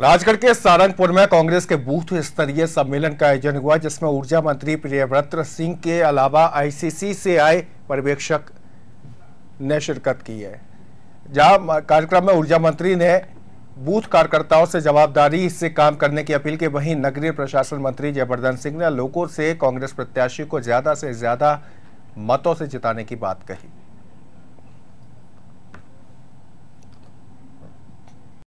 राजगढ़ के सारंगपुर में कांग्रेस के बूथ स्तरीय सम्मेलन का आयोजन हुआ जिसमें ऊर्जा मंत्री प्रियव्रत सिंह के अलावा आईसीसी से आए पर्यवेक्षक ने शिरकत की है जहां कार्यक्रम में ऊर्जा मंत्री ने बूथ कार्यकर्ताओं से जवाबदारी से काम करने की अपील की वहीं नगरीय प्रशासन मंत्री जयवर्धन सिंह ने लोगों से कांग्रेस प्रत्याशी को ज़्यादा से ज़्यादा मतों से जिताने की बात कही